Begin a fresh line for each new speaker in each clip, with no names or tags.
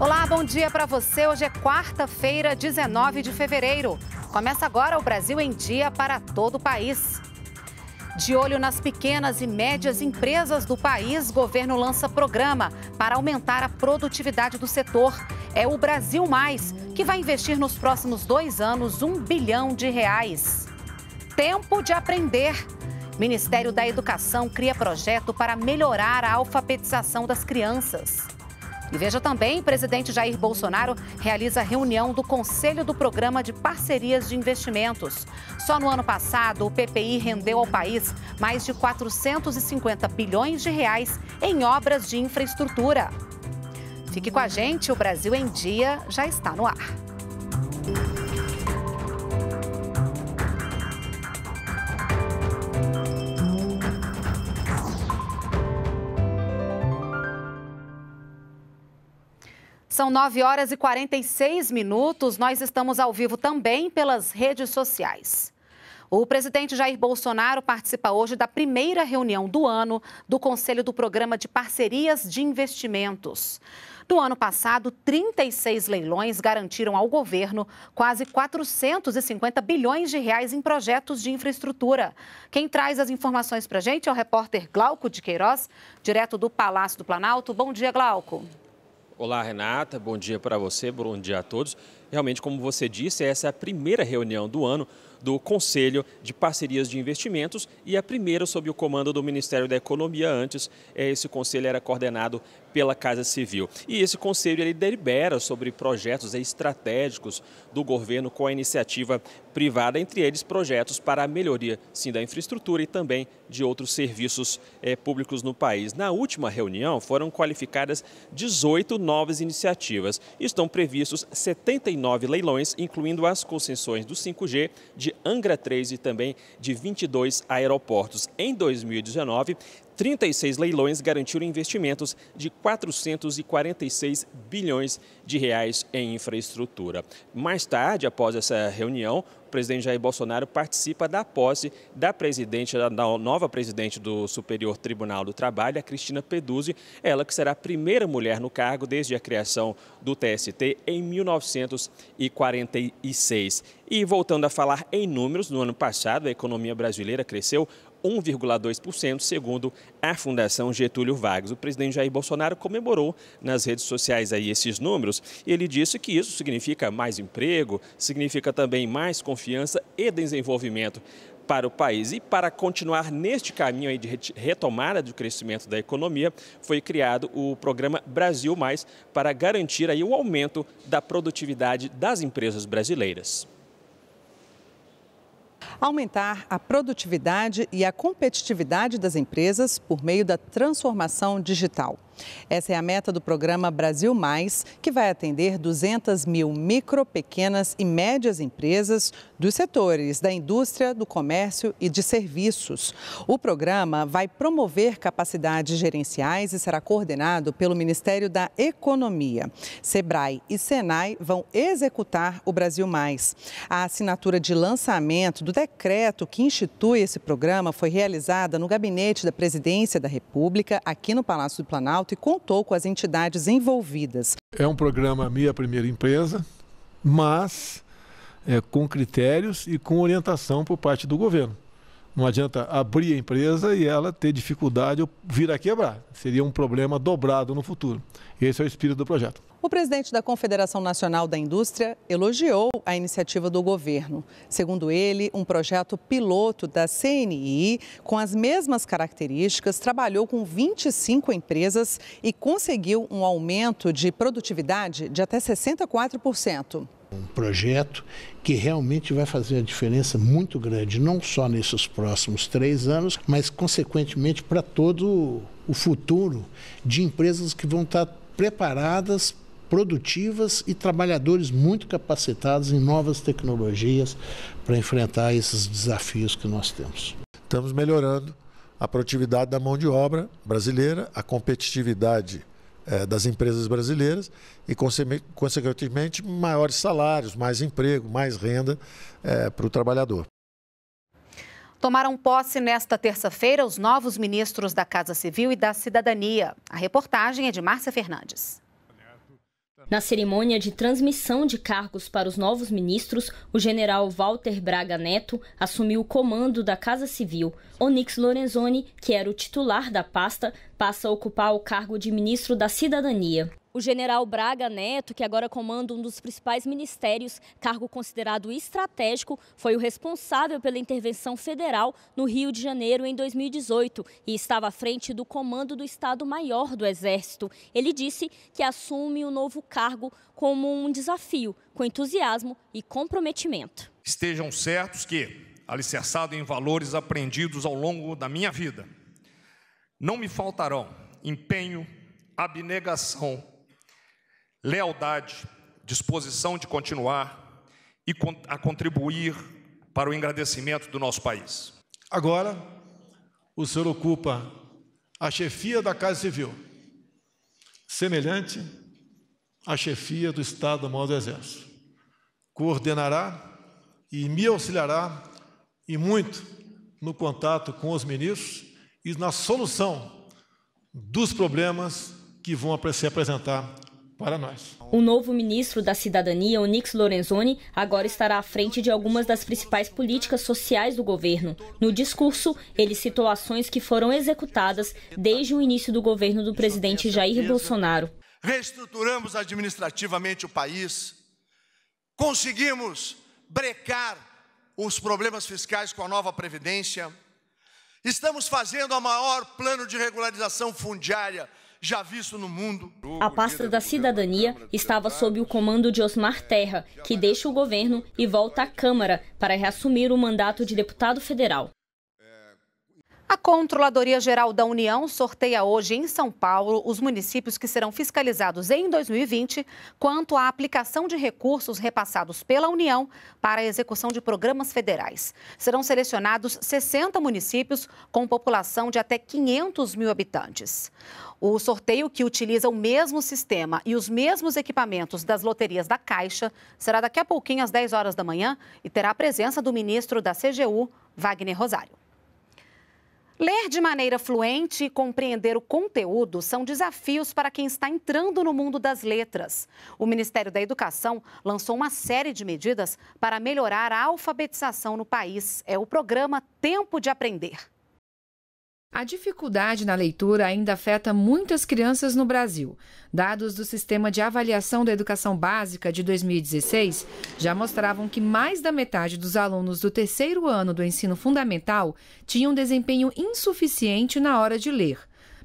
Olá, bom dia para você. Hoje é quarta-feira, 19 de fevereiro. Começa agora o Brasil em Dia para todo o país. De olho nas pequenas e médias empresas do país, governo lança programa para aumentar a produtividade do setor. É o Brasil Mais, que vai investir nos próximos dois anos um bilhão de reais. Tempo de aprender. Ministério da Educação cria projeto para melhorar a alfabetização das crianças. E veja também, presidente Jair Bolsonaro realiza reunião do Conselho do Programa de Parcerias de Investimentos. Só no ano passado, o PPI rendeu ao país mais de 450 bilhões de reais em obras de infraestrutura. Fique com a gente, o Brasil em Dia já está no ar. São 9 horas e 46 minutos. Nós estamos ao vivo também pelas redes sociais. O presidente Jair Bolsonaro participa hoje da primeira reunião do ano do Conselho do Programa de Parcerias de Investimentos. No ano passado, 36 leilões garantiram ao governo quase 450 bilhões de reais em projetos de infraestrutura. Quem traz as informações para a gente é o repórter Glauco de Queiroz, direto do Palácio do Planalto. Bom dia, Glauco.
Olá, Renata. Bom dia para você, bom dia a todos. Realmente, como você disse, essa é a primeira reunião do ano do Conselho de Parcerias de Investimentos e a primeira sob o comando do Ministério da Economia. Antes, eh, esse conselho era coordenado pela Casa Civil. E esse conselho ele delibera sobre projetos estratégicos do governo com a iniciativa privada, entre eles projetos para a melhoria sim da infraestrutura e também de outros serviços eh, públicos no país. Na última reunião foram qualificadas 18 novas iniciativas. Estão previstos 79 29 leilões, incluindo as concessões do 5G, de Angra 3 e também de 22 aeroportos. Em 2019, 36 leilões garantiram investimentos de 446 bilhões de reais em infraestrutura. Mais tarde, após essa reunião, o presidente Jair Bolsonaro participa da posse da presidente, da nova presidente do Superior Tribunal do Trabalho, a Cristina Peduzzi, ela que será a primeira mulher no cargo desde a criação do TST em 1946. E voltando a falar em números, no ano passado a economia brasileira cresceu 1,2%, segundo a Fundação Getúlio Vargas. O presidente Jair Bolsonaro comemorou nas redes sociais aí esses números. Ele disse que isso significa mais emprego, significa também mais confiança e desenvolvimento para o país. E para continuar neste caminho de retomada do crescimento da economia, foi criado o programa Brasil Mais para garantir aí o aumento da produtividade das empresas brasileiras
aumentar a produtividade e a competitividade das empresas por meio da transformação digital. Essa é a meta do programa Brasil Mais, que vai atender 200 mil micro, pequenas e médias empresas dos setores da indústria, do comércio e de serviços. O programa vai promover capacidades gerenciais e será coordenado pelo Ministério da Economia. Sebrae e Senai vão executar o Brasil Mais. A assinatura de lançamento do decreto que institui esse programa foi realizada no gabinete da Presidência da República, aqui no Palácio do Planalto e contou com as entidades envolvidas.
É um programa Minha Primeira Empresa, mas é, com critérios e com orientação por parte do governo. Não adianta abrir a empresa e ela ter dificuldade ou vir a quebrar. Seria um problema dobrado no futuro. Esse é o espírito do projeto.
O presidente da Confederação Nacional da Indústria elogiou a iniciativa do governo. Segundo ele, um projeto piloto da CNI, com as mesmas características, trabalhou com 25 empresas e conseguiu um aumento de produtividade de até 64%.
Um projeto que realmente vai fazer a diferença muito grande, não só nesses próximos três anos, mas consequentemente para todo o futuro de empresas que vão estar preparadas, produtivas e trabalhadores muito capacitados em novas tecnologias para enfrentar esses desafios que nós temos. Estamos melhorando a produtividade da mão de obra
brasileira,
a competitividade é, das empresas brasileiras e, consequentemente, maiores salários, mais emprego, mais renda é, para o trabalhador.
Tomaram posse nesta terça-feira os novos ministros da Casa Civil e da Cidadania. A reportagem
é de Márcia Fernandes. Na cerimônia de transmissão de cargos para os novos ministros, o general Walter Braga Neto assumiu o comando da Casa Civil. Onix Lorenzoni, que era o titular da pasta, passa a ocupar o cargo de ministro da Cidadania. O general Braga Neto, que agora comanda um dos principais ministérios, cargo considerado estratégico, foi o responsável pela intervenção federal no Rio de Janeiro em 2018 e estava à frente do comando do Estado-Maior do Exército. Ele disse que assume o novo cargo como um desafio, com entusiasmo e comprometimento.
Estejam certos que, alicerçado em valores aprendidos ao longo da minha vida, não me faltarão empenho, abnegação lealdade, disposição de continuar e a contribuir para o engrandecimento do nosso país.
Agora, o senhor ocupa a chefia da Casa Civil, semelhante à chefia do Estado-Maior do Exército. Coordenará e me auxiliará e muito no contato com os ministros e na solução dos problemas que vão se apresentar para nós. O novo ministro da Cidadania, Onix Lorenzoni, agora estará à frente de algumas das principais políticas sociais do governo. No discurso, ele citou ações que foram executadas desde o início do governo do presidente Jair Bolsonaro. Reestruturamos administrativamente o país,
conseguimos brecar os problemas fiscais com a nova Previdência, estamos fazendo o maior plano de regularização fundiária já visto
no mundo. A pasta da cidadania estava sob o comando de Osmar Terra, que deixa o governo e volta à Câmara para reassumir o mandato de deputado federal.
A Controladoria Geral da União sorteia hoje em São Paulo os municípios que serão fiscalizados em 2020 quanto à aplicação de recursos repassados pela União para a execução de programas federais. Serão selecionados 60 municípios com população de até 500 mil habitantes. O sorteio, que utiliza o mesmo sistema e os mesmos equipamentos das loterias da Caixa, será daqui a pouquinho às 10 horas da manhã e terá a presença do ministro da CGU, Wagner Rosário. Ler de maneira fluente e compreender o conteúdo são desafios para quem está entrando no mundo das letras. O Ministério da Educação lançou uma série de medidas para melhorar a alfabetização no país. É o programa Tempo de Aprender.
A dificuldade na leitura ainda afeta muitas crianças no Brasil. Dados do Sistema de Avaliação da Educação Básica de 2016 já mostravam que mais da metade dos alunos do terceiro ano do ensino fundamental tinham desempenho insuficiente na hora de ler.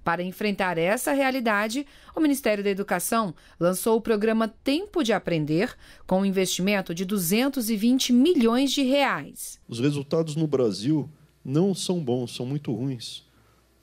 Para enfrentar essa realidade, o Ministério da Educação lançou o programa Tempo de Aprender, com um investimento de 220 milhões de reais.
Os resultados no Brasil não são bons, são muito ruins.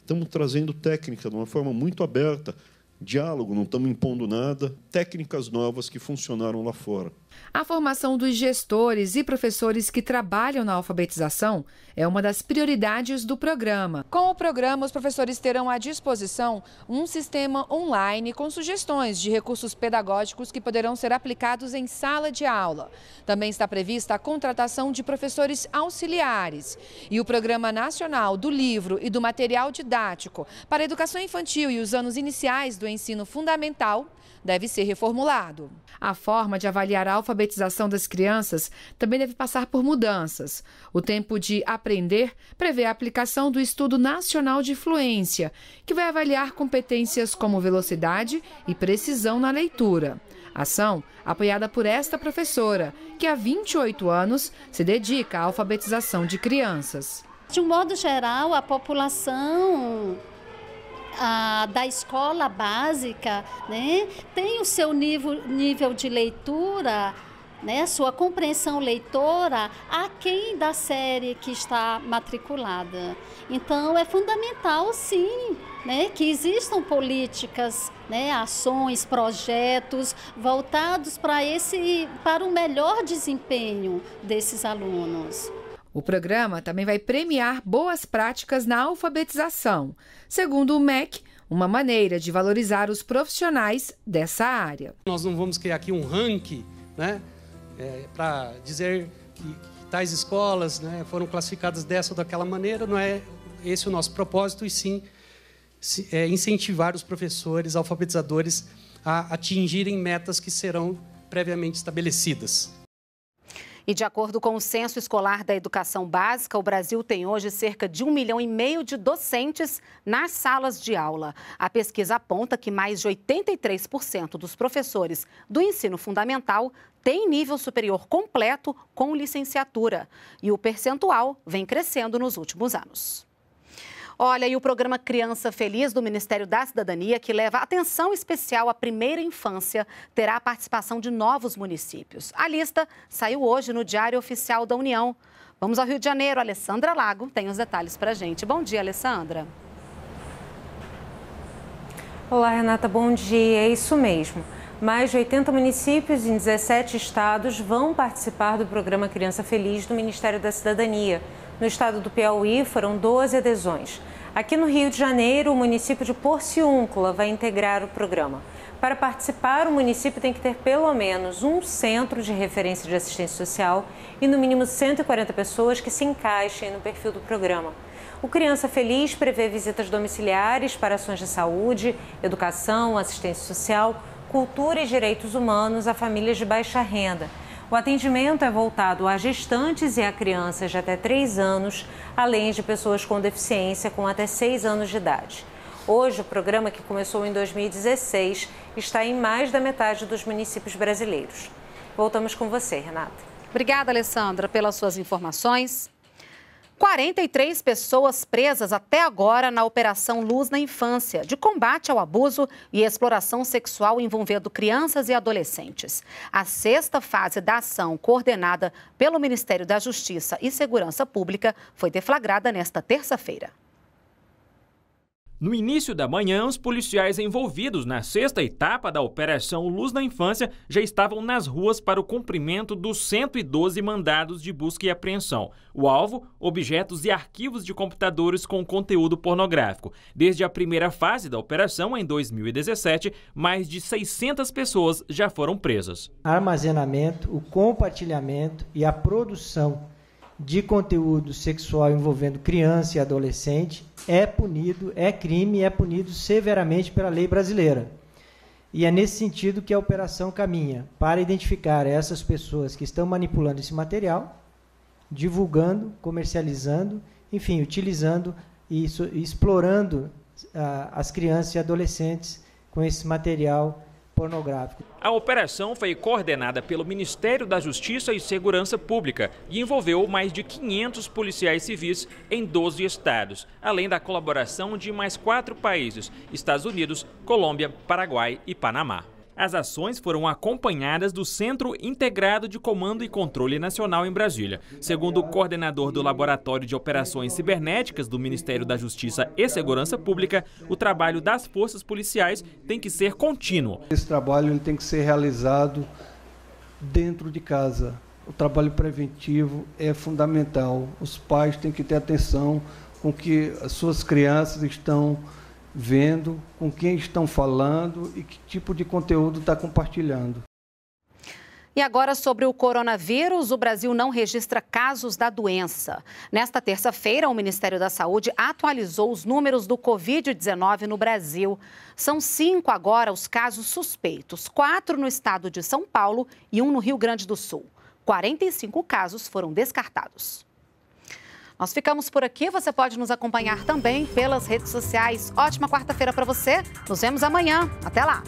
Estamos trazendo técnica de uma forma muito aberta diálogo, não estamos impondo nada, técnicas novas que funcionaram lá fora.
A formação dos gestores e professores que trabalham na alfabetização é uma das prioridades do programa. Com o programa, os professores terão à disposição um sistema online com sugestões de recursos pedagógicos que poderão ser aplicados em sala de aula. Também está prevista a contratação de professores auxiliares. E o Programa Nacional do Livro e do Material Didático para a Educação Infantil e os anos iniciais do ensino fundamental deve ser reformulado. A forma de avaliar a alfabetização das crianças também deve passar por mudanças. O tempo de aprender prevê a aplicação do Estudo Nacional de Fluência, que vai avaliar competências como velocidade e precisão na leitura. Ação apoiada por esta professora, que há 28 anos se dedica à alfabetização de crianças. De um modo
geral, a população a, da escola básica né, tem o seu nível, nível de leitura, né, sua compreensão leitora, aquém da série que está matriculada. Então, é fundamental, sim, né, que existam políticas, né, ações, projetos voltados para esse para o melhor desempenho desses alunos.
O programa também vai premiar boas práticas na alfabetização, segundo o MEC, uma maneira de valorizar os profissionais dessa
área. Nós não vamos criar aqui um ranking né, é, para dizer que, tais escolas né, foram classificadas dessa ou daquela maneira, não é esse o nosso propósito, e sim é, incentivar os professores, alfabetizadores a atingirem metas que serão previamente estabelecidas.
E de acordo com o Censo Escolar da Educação Básica, o Brasil tem hoje cerca de um milhão e meio de docentes nas salas de aula. A pesquisa aponta que mais de 83% dos professores do ensino fundamental têm nível superior completo com licenciatura. E o percentual vem crescendo nos últimos anos. Olha, e o programa Criança Feliz do Ministério da Cidadania, que leva atenção especial à primeira infância, terá a participação de novos municípios. A lista saiu hoje no Diário Oficial da União. Vamos ao Rio de Janeiro. Alessandra Lago tem os detalhes para gente. Bom dia, Alessandra. Olá, Renata. Bom dia. É isso mesmo. Mais de 80 municípios em 17 estados vão participar do programa Criança Feliz do Ministério da Cidadania. No estado do Piauí, foram 12 adesões. Aqui no Rio de Janeiro, o município de Porciúncula vai integrar o programa. Para participar, o município tem que ter pelo menos um centro de referência de assistência social e no mínimo 140 pessoas que se encaixem no perfil do programa. O Criança Feliz prevê visitas domiciliares para ações de saúde, educação, assistência social, cultura e direitos humanos a famílias de baixa renda. O atendimento é voltado a gestantes e a crianças de até 3 anos, além de pessoas com deficiência com até 6 anos de idade. Hoje, o programa, que começou em 2016, está em mais da metade dos municípios brasileiros. Voltamos com você, Renata. Obrigada, Alessandra, pelas suas informações. 43 pessoas presas até agora na Operação Luz na Infância, de combate ao abuso e exploração sexual envolvendo crianças e adolescentes. A sexta fase da ação, coordenada pelo Ministério da Justiça e Segurança Pública, foi deflagrada nesta terça-feira.
No início da manhã, os policiais envolvidos na sexta etapa da Operação Luz da Infância já estavam nas ruas para o cumprimento dos 112 mandados de busca e apreensão. O alvo, objetos e arquivos de computadores com conteúdo pornográfico. Desde a primeira fase da operação, em 2017, mais de 600 pessoas já foram presas.
Armazenamento, o compartilhamento e a produção de conteúdo sexual envolvendo criança e adolescente é punido, é crime, é punido severamente pela lei brasileira. E é nesse sentido que a operação caminha para identificar essas pessoas que estão manipulando esse material, divulgando, comercializando, enfim, utilizando e explorando ah, as crianças e adolescentes com esse material pornográfico.
A operação foi coordenada pelo Ministério da Justiça e Segurança Pública e envolveu mais de 500 policiais civis em 12 estados, além da colaboração de mais quatro países: Estados Unidos, Colômbia, Paraguai e Panamá. As ações foram acompanhadas do Centro Integrado de Comando e Controle Nacional em Brasília. Segundo o coordenador do Laboratório de Operações Cibernéticas do Ministério da Justiça e Segurança Pública, o trabalho das forças policiais tem que ser contínuo.
Esse trabalho tem que ser realizado dentro de casa. O trabalho preventivo é fundamental. Os pais têm que ter atenção com que as suas crianças estão vendo, com quem estão falando e que tipo de conteúdo está compartilhando.
E agora sobre o coronavírus, o Brasil não registra casos da doença. Nesta terça-feira, o Ministério da Saúde atualizou os números do Covid-19 no Brasil. São cinco agora os casos suspeitos: quatro no estado de São Paulo e um no Rio Grande do Sul. 45 casos foram descartados. Nós ficamos por aqui. Você pode nos acompanhar também pelas redes sociais. Ótima quarta-feira para você. Nos vemos amanhã. Até lá.